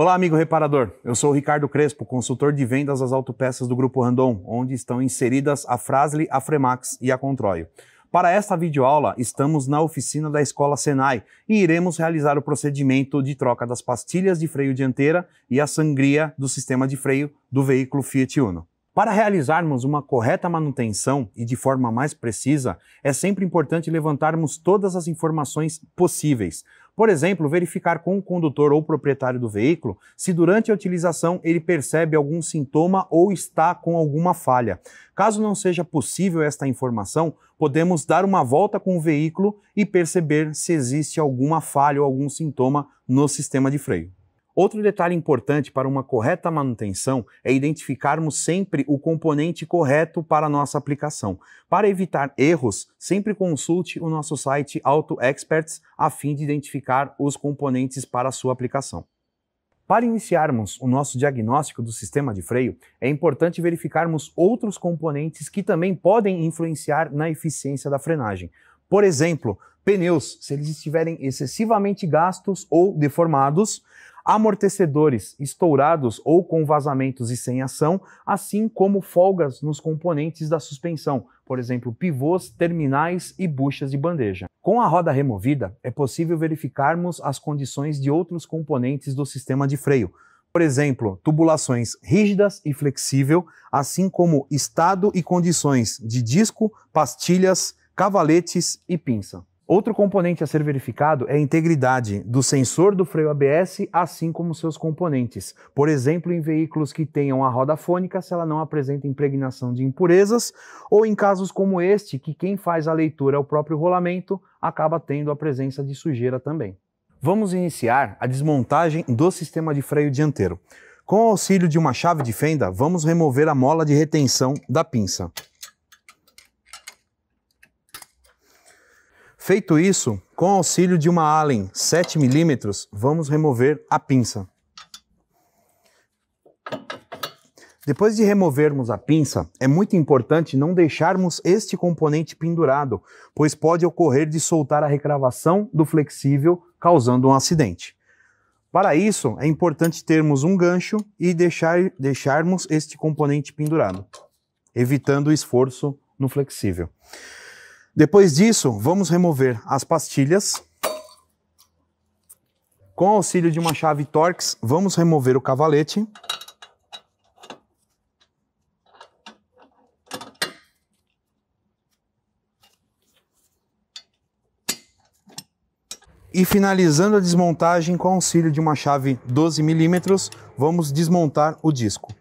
Olá, amigo reparador. Eu sou o Ricardo Crespo, consultor de vendas das autopeças do Grupo Randon, onde estão inseridas a Frasle, a Fremax e a Controio. Para esta videoaula, estamos na oficina da Escola Senai e iremos realizar o procedimento de troca das pastilhas de freio dianteira e a sangria do sistema de freio do veículo Fiat Uno. Para realizarmos uma correta manutenção e de forma mais precisa, é sempre importante levantarmos todas as informações possíveis, por exemplo, verificar com o condutor ou proprietário do veículo se durante a utilização ele percebe algum sintoma ou está com alguma falha. Caso não seja possível esta informação, podemos dar uma volta com o veículo e perceber se existe alguma falha ou algum sintoma no sistema de freio. Outro detalhe importante para uma correta manutenção é identificarmos sempre o componente correto para a nossa aplicação. Para evitar erros, sempre consulte o nosso site AutoExperts a fim de identificar os componentes para a sua aplicação. Para iniciarmos o nosso diagnóstico do sistema de freio, é importante verificarmos outros componentes que também podem influenciar na eficiência da frenagem. Por exemplo, pneus, se eles estiverem excessivamente gastos ou deformados, amortecedores estourados ou com vazamentos e sem ação, assim como folgas nos componentes da suspensão, por exemplo, pivôs, terminais e buchas de bandeja. Com a roda removida, é possível verificarmos as condições de outros componentes do sistema de freio, por exemplo, tubulações rígidas e flexível, assim como estado e condições de disco, pastilhas, cavaletes e pinça. Outro componente a ser verificado é a integridade do sensor do freio ABS, assim como seus componentes. Por exemplo, em veículos que tenham a roda fônica, se ela não apresenta impregnação de impurezas, ou em casos como este, que quem faz a leitura é o próprio rolamento, acaba tendo a presença de sujeira também. Vamos iniciar a desmontagem do sistema de freio dianteiro. Com o auxílio de uma chave de fenda, vamos remover a mola de retenção da pinça. Feito isso, com auxílio de uma Allen 7mm, vamos remover a pinça. Depois de removermos a pinça, é muito importante não deixarmos este componente pendurado, pois pode ocorrer de soltar a recravação do flexível, causando um acidente. Para isso, é importante termos um gancho e deixar, deixarmos este componente pendurado, evitando o esforço no flexível. Depois disso, vamos remover as pastilhas. Com auxílio de uma chave Torx, vamos remover o cavalete. E finalizando a desmontagem com auxílio de uma chave 12 mm, vamos desmontar o disco.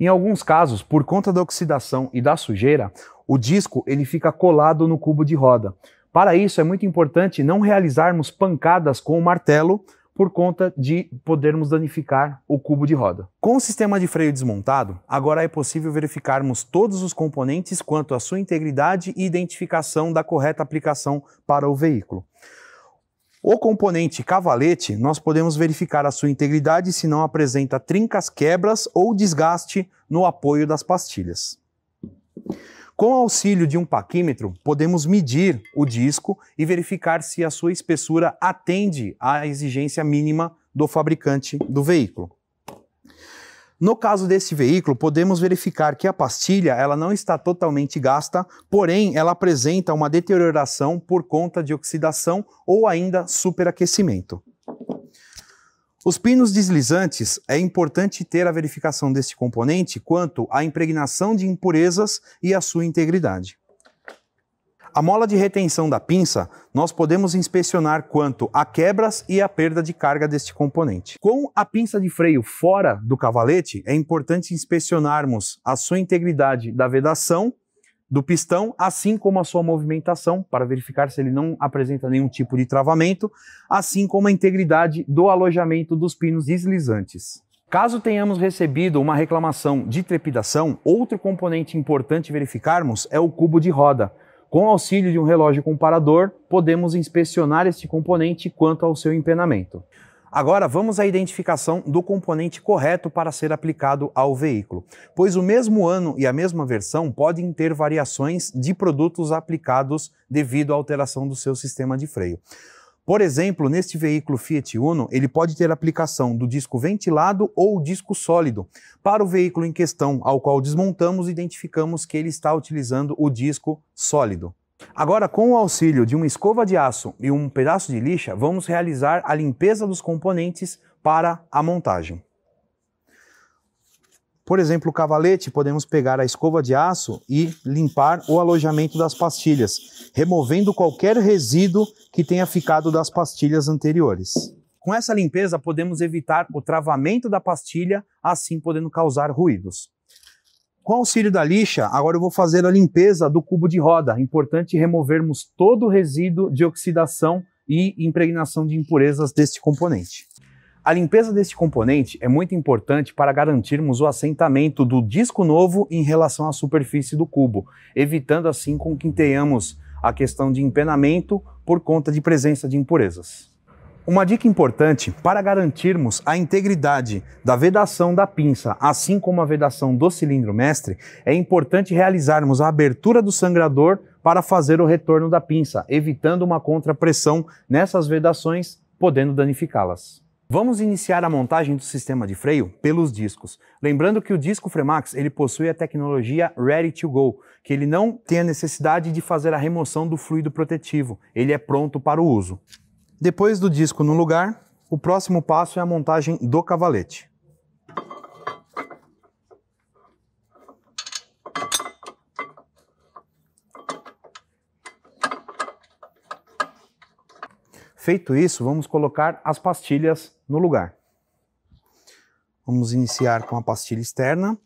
Em alguns casos, por conta da oxidação e da sujeira, o disco ele fica colado no cubo de roda. Para isso, é muito importante não realizarmos pancadas com o martelo por conta de podermos danificar o cubo de roda. Com o sistema de freio desmontado, agora é possível verificarmos todos os componentes quanto à sua integridade e identificação da correta aplicação para o veículo. O componente cavalete, nós podemos verificar a sua integridade se não apresenta trincas, quebras ou desgaste no apoio das pastilhas. Com o auxílio de um paquímetro, podemos medir o disco e verificar se a sua espessura atende à exigência mínima do fabricante do veículo. No caso desse veículo, podemos verificar que a pastilha ela não está totalmente gasta, porém ela apresenta uma deterioração por conta de oxidação ou ainda superaquecimento. Os pinos deslizantes é importante ter a verificação deste componente quanto à impregnação de impurezas e a sua integridade. A mola de retenção da pinça, nós podemos inspecionar quanto a quebras e a perda de carga deste componente. Com a pinça de freio fora do cavalete, é importante inspecionarmos a sua integridade da vedação do pistão, assim como a sua movimentação, para verificar se ele não apresenta nenhum tipo de travamento, assim como a integridade do alojamento dos pinos deslizantes. Caso tenhamos recebido uma reclamação de trepidação, outro componente importante verificarmos é o cubo de roda, com o auxílio de um relógio comparador, podemos inspecionar este componente quanto ao seu empenamento. Agora vamos à identificação do componente correto para ser aplicado ao veículo, pois o mesmo ano e a mesma versão podem ter variações de produtos aplicados devido à alteração do seu sistema de freio. Por exemplo, neste veículo Fiat Uno, ele pode ter aplicação do disco ventilado ou disco sólido para o veículo em questão, ao qual desmontamos e identificamos que ele está utilizando o disco sólido. Agora, com o auxílio de uma escova de aço e um pedaço de lixa, vamos realizar a limpeza dos componentes para a montagem. Por exemplo, o cavalete, podemos pegar a escova de aço e limpar o alojamento das pastilhas, removendo qualquer resíduo que tenha ficado das pastilhas anteriores. Com essa limpeza, podemos evitar o travamento da pastilha, assim podendo causar ruídos. Com o auxílio da lixa, agora eu vou fazer a limpeza do cubo de roda. Importante removermos todo o resíduo de oxidação e impregnação de impurezas deste componente. A limpeza deste componente é muito importante para garantirmos o assentamento do disco novo em relação à superfície do cubo, evitando assim com que tenhamos a questão de empenamento por conta de presença de impurezas. Uma dica importante para garantirmos a integridade da vedação da pinça, assim como a vedação do cilindro mestre, é importante realizarmos a abertura do sangrador para fazer o retorno da pinça, evitando uma contrapressão nessas vedações, podendo danificá-las. Vamos iniciar a montagem do sistema de freio pelos discos. Lembrando que o disco Fremax ele possui a tecnologia Ready to Go, que ele não tem a necessidade de fazer a remoção do fluido protetivo, ele é pronto para o uso. Depois do disco no lugar, o próximo passo é a montagem do cavalete. Feito isso, vamos colocar as pastilhas no lugar. Vamos iniciar com a pastilha externa.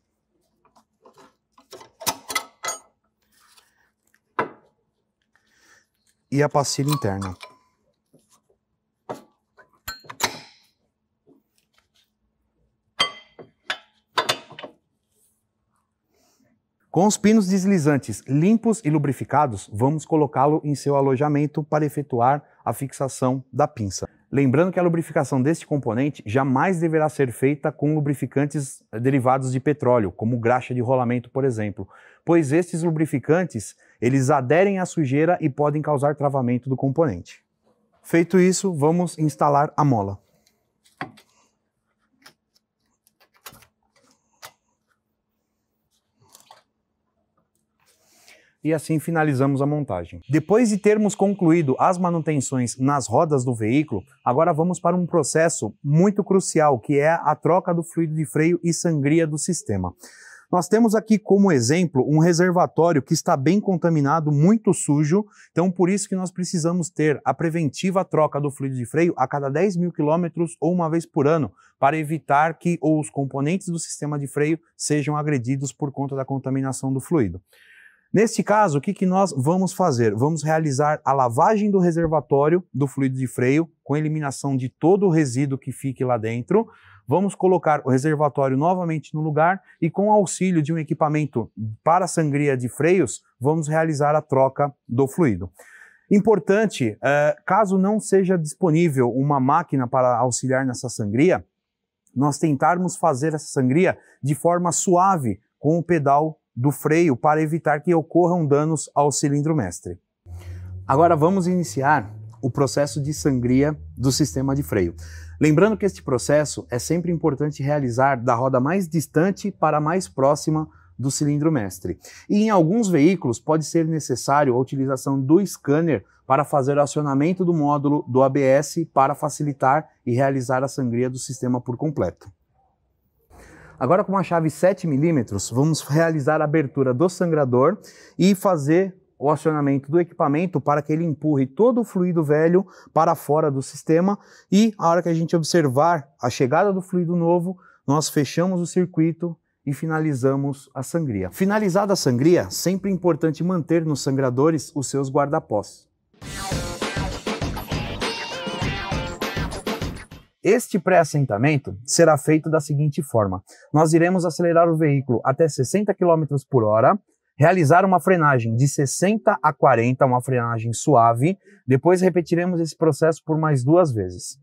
E a pastilha interna. Com os pinos deslizantes limpos e lubrificados, vamos colocá-lo em seu alojamento para efetuar a fixação da pinça. Lembrando que a lubrificação deste componente jamais deverá ser feita com lubrificantes eh, derivados de petróleo, como graxa de rolamento, por exemplo, pois estes lubrificantes, eles aderem à sujeira e podem causar travamento do componente. Feito isso, vamos instalar a mola. e assim finalizamos a montagem. Depois de termos concluído as manutenções nas rodas do veículo, agora vamos para um processo muito crucial, que é a troca do fluido de freio e sangria do sistema. Nós temos aqui como exemplo um reservatório que está bem contaminado, muito sujo, então por isso que nós precisamos ter a preventiva troca do fluido de freio a cada 10 mil quilômetros ou uma vez por ano, para evitar que os componentes do sistema de freio sejam agredidos por conta da contaminação do fluido. Neste caso, o que, que nós vamos fazer? Vamos realizar a lavagem do reservatório do fluido de freio, com eliminação de todo o resíduo que fique lá dentro. Vamos colocar o reservatório novamente no lugar e, com auxílio de um equipamento para sangria de freios, vamos realizar a troca do fluido. Importante, é, caso não seja disponível uma máquina para auxiliar nessa sangria, nós tentarmos fazer essa sangria de forma suave com o pedal do freio para evitar que ocorram danos ao cilindro mestre. Agora vamos iniciar o processo de sangria do sistema de freio. Lembrando que este processo é sempre importante realizar da roda mais distante para a mais próxima do cilindro mestre. E em alguns veículos pode ser necessário a utilização do scanner para fazer o acionamento do módulo do ABS para facilitar e realizar a sangria do sistema por completo. Agora com uma chave 7 milímetros, vamos realizar a abertura do sangrador e fazer o acionamento do equipamento para que ele empurre todo o fluido velho para fora do sistema e a hora que a gente observar a chegada do fluido novo, nós fechamos o circuito e finalizamos a sangria. Finalizada a sangria, sempre é importante manter nos sangradores os seus guardapós. Este pré-assentamento será feito da seguinte forma: nós iremos acelerar o veículo até 60 km por hora, realizar uma frenagem de 60 a 40, uma frenagem suave, depois repetiremos esse processo por mais duas vezes.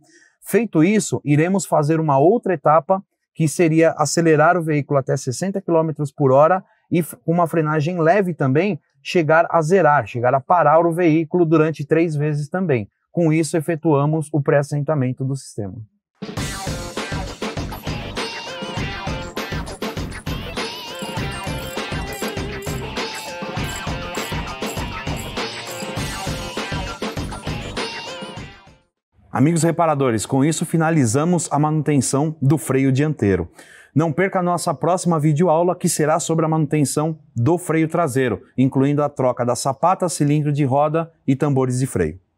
Feito isso, iremos fazer uma outra etapa que seria acelerar o veículo até 60 km por hora e uma frenagem leve também chegar a zerar, chegar a parar o veículo durante três vezes também. Com isso, efetuamos o pré-assentamento do sistema. Amigos reparadores, com isso finalizamos a manutenção do freio dianteiro. Não perca a nossa próxima videoaula que será sobre a manutenção do freio traseiro, incluindo a troca da sapata, cilindro de roda e tambores de freio.